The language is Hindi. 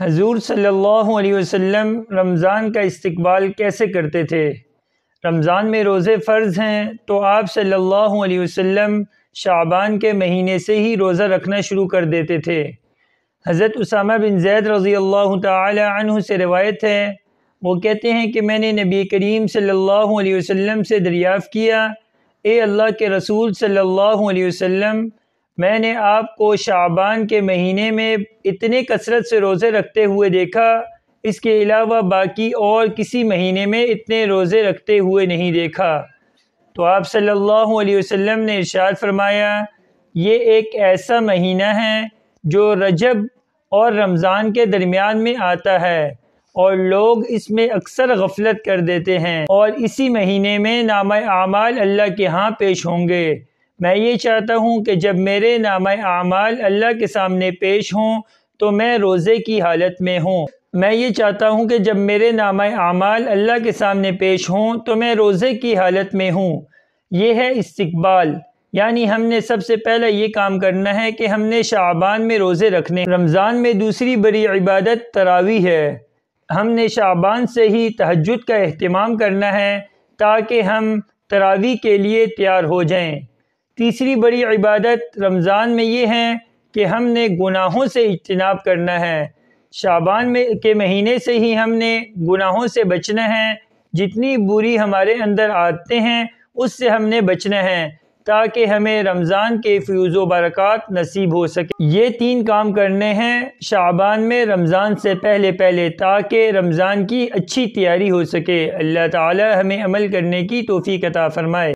हजूर सल्लल्लाहु अलैहि वसल्लम रमज़ान का इस्तकबाल कैसे करते थे रमज़ान में रोज़े फ़र्ज़ हैं तो आप सल्लल्लाहु अलैहि वसल्लम शाबान के महीने से ही रोज़ा रखना शुरू कर देते थे हज़रत उसामा बिन जैद रज़ी अल्लाह तु से रवायत है वो कहते हैं कि मैंने नबी करीम सल्लल्लाहु अलैहि वसल्लम से दरियाफ़ किया ए अल्लाह के रसूल सल्लल्लाहु अलैहि वसल्लम मैंने आपको शाबान के महीने में इतने कसरत से रोज़े रखते हुए देखा इसके अलावा बाकी और किसी महीने में इतने रोज़े रखते हुए नहीं देखा तो आप सल्लल्लाहु अलैहि वसल्लम ने इरशाद फरमाया ये एक ऐसा महीना है जो रजब और रमज़ान के दरमियान में आता है और लोग इसमें अक्सर गफलत कर देते हैं और इसी महीने में नाम आमाल अल्लाह के यहाँ पेश होंगे मैं ये चाहता हूँ कि जब मेरे नामा आमाल अल्लाह के सामने पेश हों तो मैं रोज़े की हालत में हूँ मैं ये चाहता हूँ कि जब मेरे नामा अमाल अल्लाह के सामने पेश हों तो मैं रोज़े की हालत में हूँ यह है इस्तबाल यानी हमने सबसे पहले ये काम करना है कि हमने शाबान में रोज़े रखने रमज़ान में दूसरी बड़ी इबादत तरावी है हमने शाबान से ही तहजद का अहतमाम करना है ताकि हम तरावी के लिए तैयार हो जाएं तीसरी बड़ी इबादत रमज़ान में ये है कि हमने गुनाहों से इजतनाब करना है शाबान में के महीने से ही हमने गुनाहों से बचना है जितनी बुरी हमारे अंदर आते हैं उससे हमने बचना है ताकि हमें रमज़ान के फ्यूज़ बरक़ात नसीब हो सके ये तीन काम करने हैं शाबान में रमज़ान से पहले पहले ताकि रमज़ान की अच्छी तैयारी हो सके अल्लाह ताला हमें अमल करने की तोफ़ी कता फ़रमाए